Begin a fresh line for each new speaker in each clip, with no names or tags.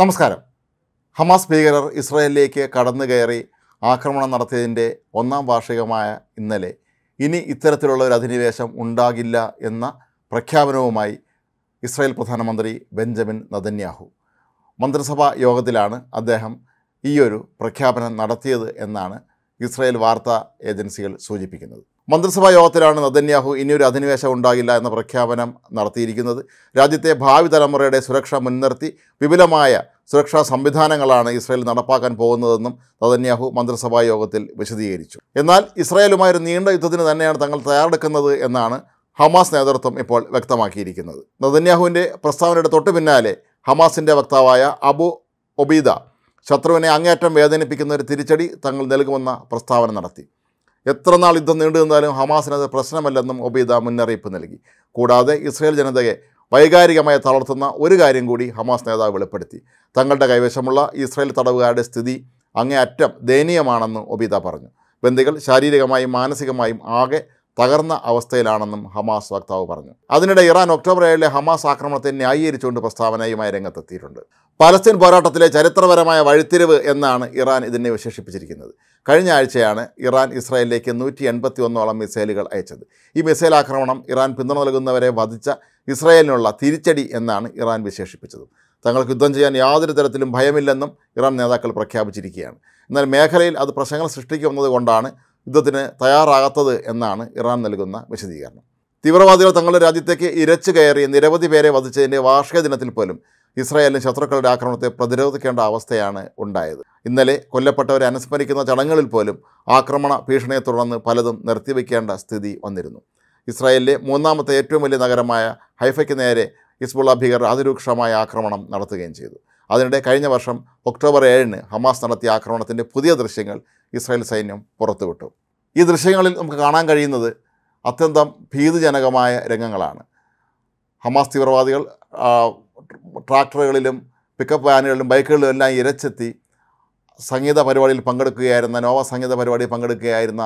നമസ്കാരം ഹമാസ് ഭീകരർ ഇസ്രയേലിലേക്ക് കടന്നു കയറി ആക്രമണം നടത്തിയതിൻ്റെ ഒന്നാം വാർഷികമായ ഇന്നലെ ഇനി ഇത്തരത്തിലുള്ള ഒരു അധിനിവേശം ഉണ്ടാകില്ല എന്ന പ്രഖ്യാപനവുമായി ഇസ്രായേൽ പ്രധാനമന്ത്രി ബെഞ്ചമിൻ നദന്യാഹു മന്ത്രിസഭാ യോഗത്തിലാണ് അദ്ദേഹം ഈയൊരു പ്രഖ്യാപനം നടത്തിയത് എന്നാണ് ഇസ്രായേൽ വാർത്താ ഏജൻസികൾ സൂചിപ്പിക്കുന്നത് മന്ത്രിസഭാ യോഗത്തിലാണ് നദന്യാഹു ഇനിയൊരു അധിനിവേശം ഉണ്ടാകില്ല എന്ന പ്രഖ്യാപനം നടത്തിയിരിക്കുന്നത് രാജ്യത്തെ ഭാവി തലമുറയുടെ സുരക്ഷ മുൻനിർത്തി വിപുലമായ സുരക്ഷാ സംവിധാനങ്ങളാണ് ഇസ്രായേൽ നടപ്പാക്കാൻ പോകുന്നതെന്നും നദന്യാഹു മന്ത്രിസഭാ യോഗത്തിൽ വിശദീകരിച്ചു എന്നാൽ ഇസ്രായേലുമായി ഒരു നീണ്ട യുദ്ധത്തിന് തന്നെയാണ് തങ്ങൾ തയ്യാറെടുക്കുന്നത് എന്നാണ് ഹമാസ് നേതൃത്വം ഇപ്പോൾ വ്യക്തമാക്കിയിരിക്കുന്നത് നദന്യാഹുവിൻ്റെ പ്രസ്താവനയുടെ തൊട്ടു പിന്നാലെ ഹമാസിൻ്റെ വക്താവായ അബു ഒബീദ ശത്രുവിനെ അങ്ങേയറ്റം വേദനിപ്പിക്കുന്ന ഒരു തിരിച്ചടി തങ്ങൾ നൽകുമെന്ന പ്രസ്താവന നടത്തി എത്ര നാൾ യുദ്ധം നീണ്ടു നിന്നാലും ഹമാസിനത് പ്രശ്നമല്ലെന്നും ഒബീദ മുന്നറിയിപ്പ് നൽകി കൂടാതെ ഇസ്രയേൽ ജനതയെ വൈകാരികമായി തളർത്തുന്ന ഒരു കാര്യം കൂടി ഹമാസ് നേതാവ് വെളിപ്പെടുത്തി തങ്ങളുടെ കൈവശമുള്ള ഇസ്രയേൽ തടവുകാരുടെ സ്ഥിതി അങ്ങേയറ്റം ദയനീയമാണെന്ന് ഒബീദ പറഞ്ഞു ബന്ദികൾ ശാരീരികമായും മാനസികമായും ആകെ തകർന്ന അവസ്ഥയിലാണെന്നും ഹമാസ് വക്താവ് പറഞ്ഞു അതിനിടെ ഇറാൻ ഒക്ടോബർ ഏഴിലെ ഹമാസ് ആക്രമണത്തെ ന്യായീകരിച്ചുകൊണ്ട് പ്രസ്താവനയുമായി രംഗത്തെത്തിയിട്ടുണ്ട് പലസ്തീൻ പോരാട്ടത്തിലെ ചരിത്രപരമായ വഴിത്തിരിവ് എന്നാണ് ഇറാൻ ഇതിനെ വിശേഷിപ്പിച്ചിരിക്കുന്നത് കഴിഞ്ഞ ആഴ്ചയാണ് ഇറാൻ ഇസ്രായേലിലേക്ക് നൂറ്റി എൺപത്തി ഒന്നോളം മിസൈലുകൾ അയച്ചത് ഈ മിസൈൽ ആക്രമണം ഇറാൻ പിന്തുണ നൽകുന്നവരെ വധിച്ച ഇസ്രായേലിനുള്ള തിരിച്ചടി എന്നാണ് ഇറാൻ വിശേഷിപ്പിച്ചത് തങ്ങൾക്ക് യുദ്ധം ചെയ്യാൻ യാതൊരു തരത്തിലും ഭയമില്ലെന്നും ഇറാൻ നേതാക്കൾ പ്രഖ്യാപിച്ചിരിക്കുകയാണ് എന്നാൽ മേഖലയിൽ അത് പ്രശ്നങ്ങൾ കൊണ്ടാണ് യുദ്ധത്തിന് തയ്യാറാകാത്തത് എന്നാണ് ഇറാൻ നൽകുന്ന വിശദീകരണം തീവ്രവാദികൾ തങ്ങളുടെ രാജ്യത്തേക്ക് ഇരച്ചു കയറി നിരവധി പേരെ വധിച്ചതിൻ്റെ വാർഷിക ദിനത്തിൽ പോലും ഇസ്രായേലിന് ശത്രുക്കളുടെ ആക്രമണത്തെ പ്രതിരോധിക്കേണ്ട അവസ്ഥയാണ് ഉണ്ടായത് ഇന്നലെ കൊല്ലപ്പെട്ടവരെ അനുസ്മരിക്കുന്ന ചടങ്ങുകളിൽ പോലും ആക്രമണ ഭീഷണിയെ തുടർന്ന് പലതും നിർത്തിവെക്കേണ്ട സ്ഥിതി വന്നിരുന്നു ഇസ്രായേലിലെ മൂന്നാമത്തെ ഏറ്റവും വലിയ നഗരമായ ഹൈഫയ്ക്ക് നേരെ ഹിസ്ബുള്ള ഭീകർ അതിരൂക്ഷമായ ആക്രമണം നടത്തുകയും ചെയ്തു അതിനിടെ കഴിഞ്ഞ വർഷം ഒക്ടോബർ ഏഴിന് ഹമാസ് നടത്തിയ ആക്രമണത്തിൻ്റെ പുതിയ ദൃശ്യങ്ങൾ ഇസ്രായേൽ സൈന്യം പുറത്തുവിട്ടു ഈ ദൃശ്യങ്ങളിൽ നമുക്ക് കാണാൻ കഴിയുന്നത് അത്യന്തം ഭീതിജനകമായ രംഗങ്ങളാണ് ഹമാസ് തീവ്രവാദികൾ ട്രാക്ടറുകളിലും പിക്കപ്പ് വാനുകളിലും ബൈക്കുകളിലും എല്ലാം ഇരച്ചെത്തി സംഗീത പരിപാടിയിൽ പങ്കെടുക്കുകയായിരുന്ന നോവ സംഗീത പരിപാടിയിൽ പങ്കെടുക്കുകയായിരുന്ന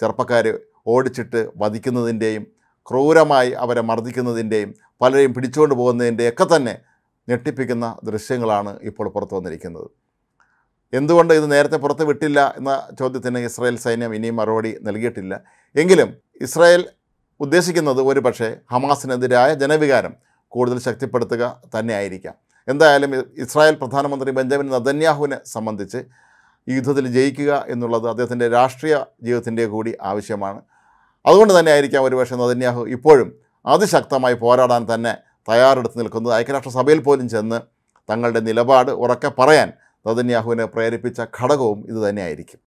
ചെറുപ്പക്കാർ ഓടിച്ചിട്ട് വധിക്കുന്നതിൻ്റെയും ക്രൂരമായി അവരെ മർദ്ദിക്കുന്നതിൻ്റെയും പലരെയും പിടിച്ചുകൊണ്ട് പോകുന്നതിൻ്റെയൊക്കെ തന്നെ ഞെട്ടിപ്പിക്കുന്ന ദൃശ്യങ്ങളാണ് ഇപ്പോൾ പുറത്തു വന്നിരിക്കുന്നത് എന്തുകൊണ്ട് ഇത് നേരത്തെ പുറത്ത് വിട്ടില്ല എന്ന ചോദ്യത്തിന് ഇസ്രായേൽ സൈന്യം ഇനിയും മറുപടി നൽകിയിട്ടില്ല എങ്കിലും ഇസ്രായേൽ ഉദ്ദേശിക്കുന്നത് ഒരു പക്ഷേ ഹമാസിനെതിരായ ജനവികാരം കൂടുതൽ ശക്തിപ്പെടുത്തുക തന്നെയായിരിക്കാം എന്തായാലും ഇസ്രായേൽ പ്രധാനമന്ത്രി ബെഞ്ചമിൻ നദന്യാഹുവിനെ സംബന്ധിച്ച് യുദ്ധത്തിൽ ജയിക്കുക എന്നുള്ളത് അദ്ദേഹത്തിൻ്റെ രാഷ്ട്രീയ ജീവിതത്തിൻ്റെ കൂടി ആവശ്യമാണ് അതുകൊണ്ട് തന്നെ ആയിരിക്കാം ഒരുപക്ഷെ നദന്യാഹു ഇപ്പോഴും അതിശക്തമായി പോരാടാൻ തന്നെ തയ്യാറെടുത്ത് നിൽക്കുന്നത് ഐക്യരാഷ്ട്രസഭയിൽ പോലും ചെന്ന് തങ്ങളുടെ നിലപാട് ഉറക്കെ പറയാൻ നദന്യാഹുവിനെ പ്രേരിപ്പിച്ച ഘടകവും ഇതുതന്നെയായിരിക്കും